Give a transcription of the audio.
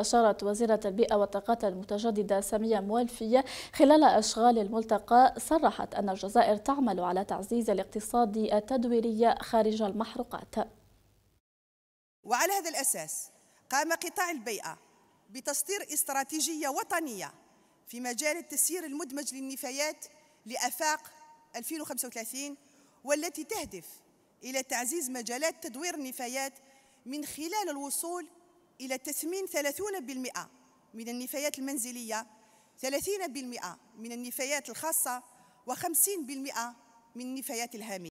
أشارت وزيرة البيئة والطاقات المتجددة سمية موالفية خلال أشغال الملتقى صرحت أن الجزائر تعمل على تعزيز الاقتصاد التدويري خارج المحروقات وعلى هذا الأساس قام قطاع البيئة بتصدير استراتيجية وطنية في مجال التسيير المدمج للنفايات لأفاق 2035 والتي تهدف إلى تعزيز مجالات تدوير النفايات من خلال الوصول إلى تثمين 30% من النفايات المنزلية 30% من النفايات الخاصة و50% من النفايات الهامية